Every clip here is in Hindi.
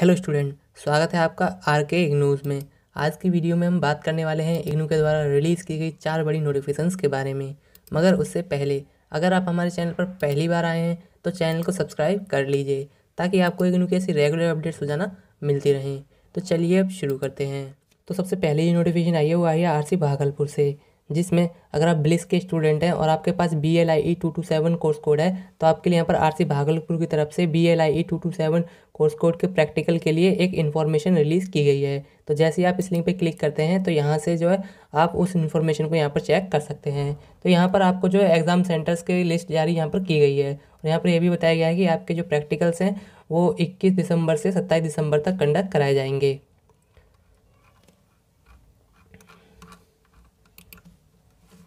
हेलो स्टूडेंट स्वागत है आपका आर के इग्नूज़ में आज की वीडियो में हम बात करने वाले हैं इग्नू के द्वारा रिलीज़ की गई चार बड़ी नोटिफिकेशंस के बारे में मगर उससे पहले अगर आप हमारे चैनल पर पहली बार आए हैं तो चैनल को सब्सक्राइब कर लीजिए ताकि आपको इग्नू की ऐसी रेगुलर अपडेट्स रोजाना मिलती रहें तो चलिए अब शुरू करते हैं तो सबसे पहले ये नोटिफिकेशन आई है वो आई है आर भागलपुर से जिसमें अगर आप ब्लिस के स्टूडेंट हैं और आपके पास B L I E two two seven course code है तो आपके लिए यहाँ पर आरसी भागलपुर की तरफ से B L I E two two seven course code के प्रैक्टिकल के लिए एक इन्फॉर्मेशन रिलीज़ की गई है तो जैसे ही आप इस लिंक पे क्लिक करते हैं तो यहाँ से जो है आप उस इन्फॉर्मेशन को यहाँ पर चेक कर सकते हैं तो यहाँ पर आपको जो है एग्ज़ाम सेंटर्स की लिस्ट जारी यहाँ पर की गई है और यहाँ पर यह भी बताया गया है कि आपके जो प्रैक्टिकल्स हैं वो इक्कीस दिसंबर से सत्ताईस दिसंबर तक कंडक्ट कराए जाएंगे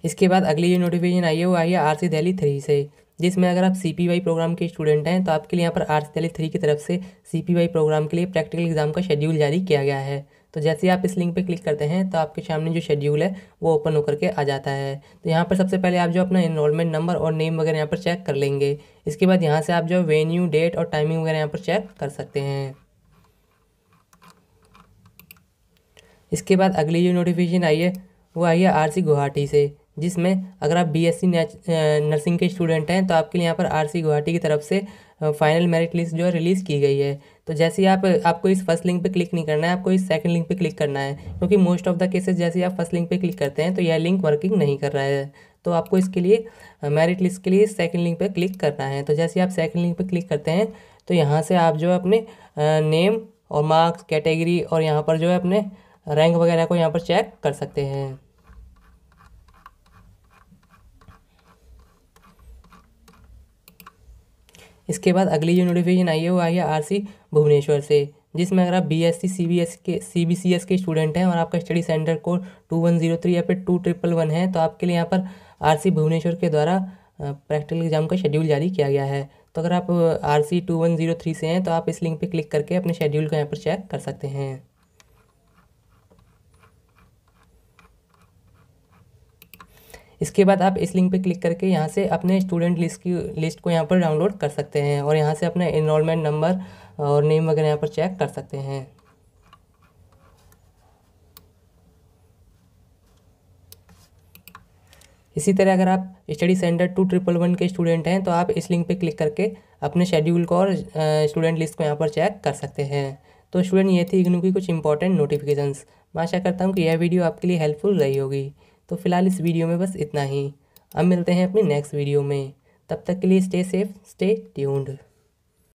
इसके बाद अगली जो नोटिफिकेशन आई है वो आई है आर सी दिल्ली थ्री से जिसमें अगर आप सी पी वाई प्रोग्राम के स्टूडेंट हैं तो आपके लिए यहाँ पर आर सी दिल्ली थ्री की तरफ से सी पी वाई प्रोग्राम के लिए प्रैक्टिकल एग्जाम का शेड्यूल जारी किया गया है तो जैसे आप इस लिंक पे क्लिक करते हैं तो आपके सामने जो शेड्यूल है वो ओपन होकर के आ जाता है तो यहाँ पर सबसे पहले आप जो अपना इनरोलमेंट नंबर और नेम वगैरह यहाँ पर चेक कर लेंगे इसके बाद यहाँ से आप जो वेन्यू डेट और टाइमिंग वगैरह यहाँ पर चेक कर सकते हैं इसके बाद अगली जो नोटिफिकेशन आई है वो आई है आर गुवाहाटी से जिसमें अगर आप बीएससी नर्सिंग के स्टूडेंट हैं तो आपके लिए यहाँ पर आरसी गुवाहाटी की तरफ से फाइनल मेरिट लिस्ट जो है रिलीज़ की गई है तो जैसे ही आप आपको इस फर्स्ट लिंक पे क्लिक नहीं करना है आपको इस सेकंड लिंक पे क्लिक करना है क्योंकि मोस्ट ऑफ द केसेस जैसे ही आप फर्स्ट लिंक पे क्लिक करते हैं तो यह लिंक वर्किंग नहीं कर रहा है तो आपको इसके लिए मेरिट लिस्ट के लिए सेकेंड लिंक पर क्लिक करना है तो जैसे आप सेकेंड लिंक पर क्लिक करते हैं तो यहाँ से आप जो है अपने नेम और मार्क्स कैटेगरी और यहाँ पर जो है अपने रैंक वगैरह को यहाँ पर चेक कर सकते हैं इसके बाद अगली जो नोटिफिकेशन आई है वो आई है आर भुवनेश्वर से जिसमें अगर आप B S C C B S के सी बी सी एस के स्टूडेंट हैं और आपका study centre code two one zero three या फिर टू ट्रिपल वन है तो आपके लिए यहाँ पर आर सी भुवनेश्वर के द्वारा प्रैक्टिकल एग्जाम का शेड्यूल जारी किया गया है तो अगर आप R C two one zero three से हैं तो आप इस लिंक पर क्लिक करके अपने शेड्यूल को यहाँ पर चेक कर सकते हैं इसके बाद आप इस लिंक पर क्लिक करके यहाँ से अपने स्टूडेंट लिस्ट की लिस्ट को यहाँ पर डाउनलोड कर सकते हैं और यहाँ से अपना इनरोलमेंट नंबर और नेम वगैरह यहाँ पर चेक कर सकते हैं इसी तरह अगर आप study centre two triple one के स्टूडेंट हैं तो आप इस लिंक पे क्लिक करके अपने शेड्यूल को और स्टूडेंट लिस्ट को यहाँ पर चेक कर सकते हैं तो स्टूडेंट ये थी इग्नू की कुछ इंपॉर्टेंट नोटिफिकेशंस मैं आशा करता हूँ कि यह वीडियो आपके लिए हेल्पफुल रही होगी तो फिलहाल इस वीडियो में बस इतना ही अब मिलते हैं अपनी नेक्स्ट वीडियो में तब तक के लिए स्टे सेफ स्टे ट्यून्ड